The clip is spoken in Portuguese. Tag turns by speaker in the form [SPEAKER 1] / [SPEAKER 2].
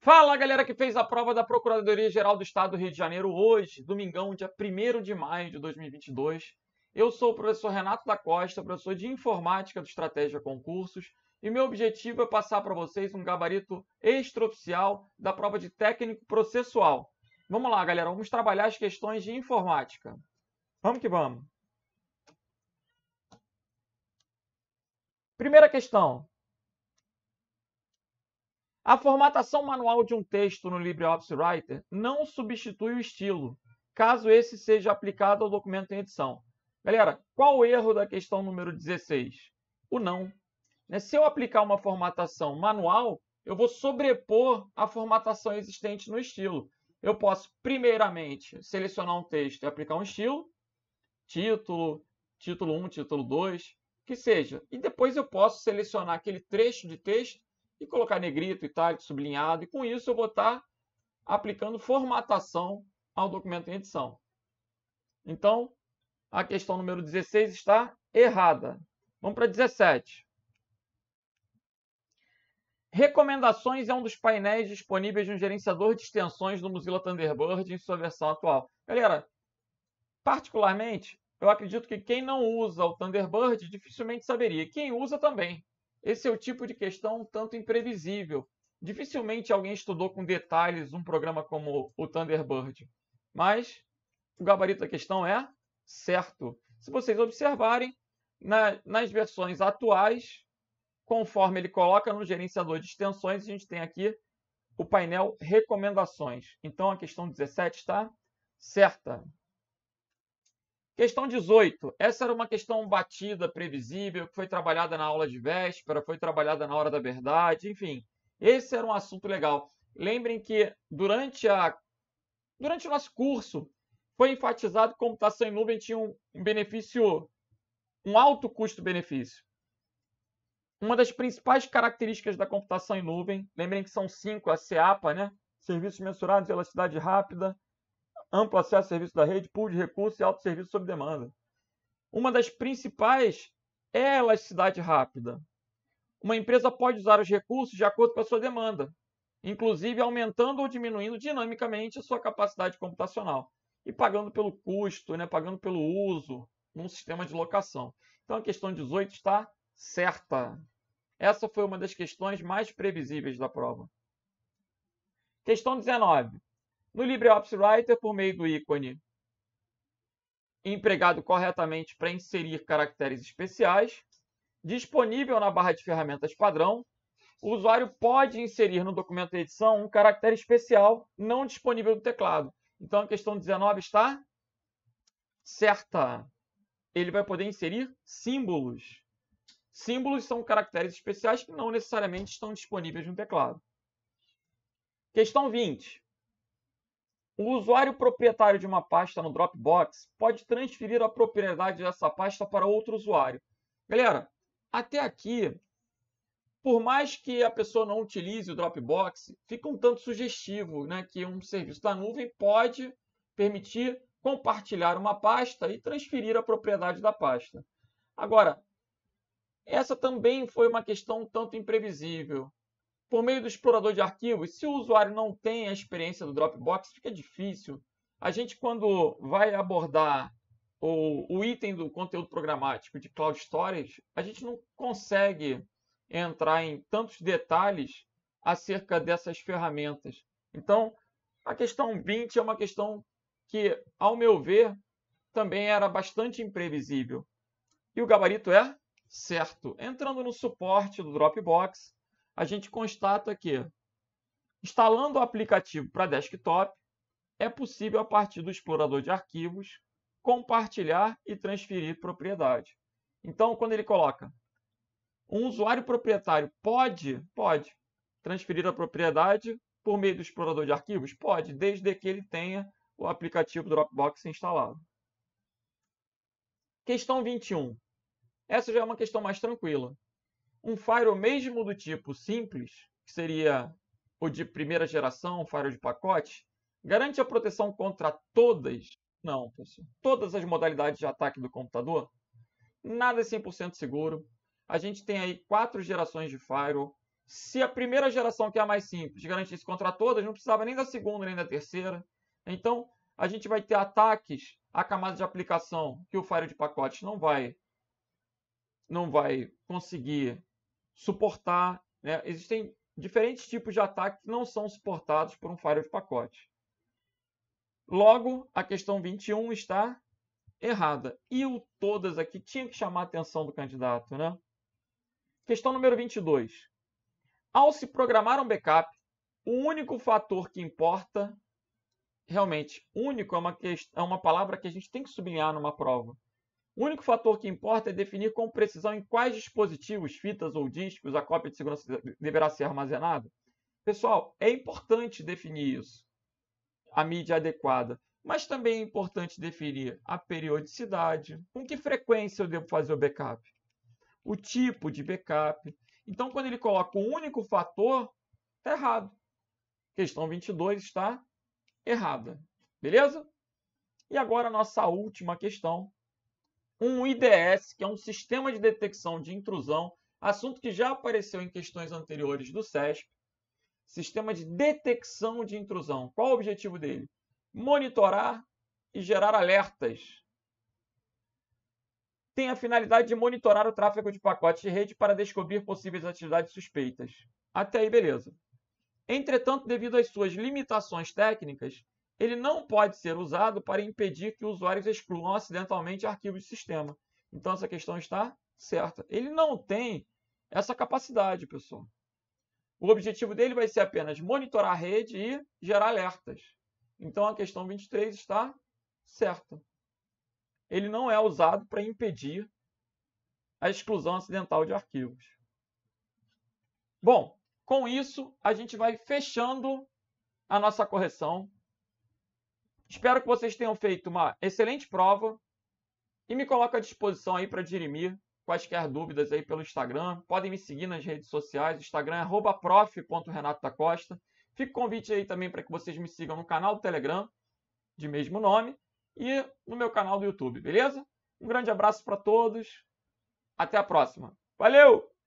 [SPEAKER 1] Fala, galera que fez a prova da Procuradoria-Geral do Estado do Rio de Janeiro hoje, domingão, dia 1 de maio de 2022. Eu sou o professor Renato da Costa, professor de Informática do Estratégia Concursos, e meu objetivo é passar para vocês um gabarito extraoficial da prova de técnico processual. Vamos lá, galera, vamos trabalhar as questões de informática. Vamos que vamos. Primeira questão. A formatação manual de um texto no LibreOffice Writer não substitui o estilo, caso esse seja aplicado ao documento em edição. Galera, qual o erro da questão número 16? O não. Né, se eu aplicar uma formatação manual, eu vou sobrepor a formatação existente no estilo. Eu posso, primeiramente, selecionar um texto e aplicar um estilo, título, título 1, título 2, que seja. E depois eu posso selecionar aquele trecho de texto e colocar negrito, itálico, sublinhado, e com isso eu vou estar aplicando formatação ao documento em edição. Então, a questão número 16 está errada. Vamos para 17. Recomendações é um dos painéis disponíveis no gerenciador de extensões do Mozilla Thunderbird em sua versão atual. Galera, particularmente, eu acredito que quem não usa o Thunderbird dificilmente saberia. Quem usa também. Esse é o tipo de questão um tanto imprevisível. Dificilmente alguém estudou com detalhes um programa como o Thunderbird, mas o gabarito da questão é certo. Se vocês observarem, na, nas versões atuais, conforme ele coloca no gerenciador de extensões, a gente tem aqui o painel recomendações. Então a questão 17 está certa. Questão 18. Essa era uma questão batida, previsível, que foi trabalhada na aula de véspera, foi trabalhada na hora da verdade, enfim. Esse era um assunto legal. Lembrem que durante, a, durante o nosso curso foi enfatizado que computação em nuvem tinha um, benefício, um alto custo-benefício. Uma das principais características da computação em nuvem, lembrem que são cinco, a CEAPA, né? Serviços mensurados, velocidade rápida, amplo acesso a serviço da rede, pool de recursos e alto serviço sob demanda. Uma das principais é a elasticidade rápida. Uma empresa pode usar os recursos de acordo com a sua demanda, inclusive aumentando ou diminuindo dinamicamente a sua capacidade computacional e pagando pelo custo, né, pagando pelo uso num sistema de locação. Então a questão 18 está certa. Essa foi uma das questões mais previsíveis da prova. Questão 19. No LibreOffice Writer, por meio do ícone empregado corretamente para inserir caracteres especiais, disponível na barra de ferramentas padrão, o usuário pode inserir no documento de edição um caractere especial não disponível do teclado. Então, a questão 19 está certa. Ele vai poder inserir símbolos. Símbolos são caracteres especiais que não necessariamente estão disponíveis no teclado. Questão 20. O usuário proprietário de uma pasta no Dropbox pode transferir a propriedade dessa pasta para outro usuário. Galera, até aqui, por mais que a pessoa não utilize o Dropbox, fica um tanto sugestivo né, que um serviço da nuvem pode permitir compartilhar uma pasta e transferir a propriedade da pasta. Agora, essa também foi uma questão um tanto imprevisível. Por meio do explorador de arquivos, se o usuário não tem a experiência do Dropbox, fica difícil. A gente, quando vai abordar o, o item do conteúdo programático de Cloud Storage, a gente não consegue entrar em tantos detalhes acerca dessas ferramentas. Então, a questão 20 é uma questão que, ao meu ver, também era bastante imprevisível. E o gabarito é certo. Entrando no suporte do Dropbox, a gente constata que, instalando o aplicativo para desktop, é possível, a partir do explorador de arquivos, compartilhar e transferir propriedade. Então, quando ele coloca um usuário proprietário pode, pode transferir a propriedade por meio do explorador de arquivos? Pode, desde que ele tenha o aplicativo Dropbox instalado. Questão 21. Essa já é uma questão mais tranquila um firewall mesmo do tipo simples, que seria o de primeira geração, um firewall de pacote, garante a proteção contra todas, não, pessoal, todas as modalidades de ataque do computador? Nada é 100% seguro. A gente tem aí quatro gerações de firewall. Se a primeira geração, que é a mais simples, garantisse contra todas, não precisava nem da segunda nem da terceira. Então, a gente vai ter ataques à camada de aplicação que o firewall de pacote não vai não vai conseguir suportar. Né? Existem diferentes tipos de ataque que não são suportados por um firewall de pacote. Logo, a questão 21 está errada. E o todas aqui tinha que chamar a atenção do candidato, né? Questão número 22. Ao se programar um backup, o único fator que importa, realmente, único é uma, é uma palavra que a gente tem que sublinhar numa prova. O único fator que importa é definir com precisão em quais dispositivos, fitas ou discos a cópia de segurança deverá ser armazenada. Pessoal, é importante definir isso, a mídia adequada, mas também é importante definir a periodicidade, com que frequência eu devo fazer o backup, o tipo de backup. Então, quando ele coloca um único fator, está errado. Questão 22 está errada. Beleza? E agora a nossa última questão, um IDS, que é um sistema de detecção de intrusão, assunto que já apareceu em questões anteriores do SESP. Sistema de detecção de intrusão. Qual o objetivo dele? Monitorar e gerar alertas. Tem a finalidade de monitorar o tráfego de pacotes de rede para descobrir possíveis atividades suspeitas. Até aí, beleza. Entretanto, devido às suas limitações técnicas, ele não pode ser usado para impedir que usuários excluam acidentalmente arquivos de sistema. Então essa questão está certa. Ele não tem essa capacidade, pessoal. O objetivo dele vai ser apenas monitorar a rede e gerar alertas. Então a questão 23 está certa. Ele não é usado para impedir a exclusão acidental de arquivos. Bom, com isso a gente vai fechando a nossa correção Espero que vocês tenham feito uma excelente prova e me coloco à disposição aí para dirimir quaisquer dúvidas aí pelo Instagram. Podem me seguir nas redes sociais, Instagram é prof.renato da Costa. convite aí também para que vocês me sigam no canal do Telegram, de mesmo nome, e no meu canal do YouTube, beleza? Um grande abraço para todos. Até a próxima. Valeu!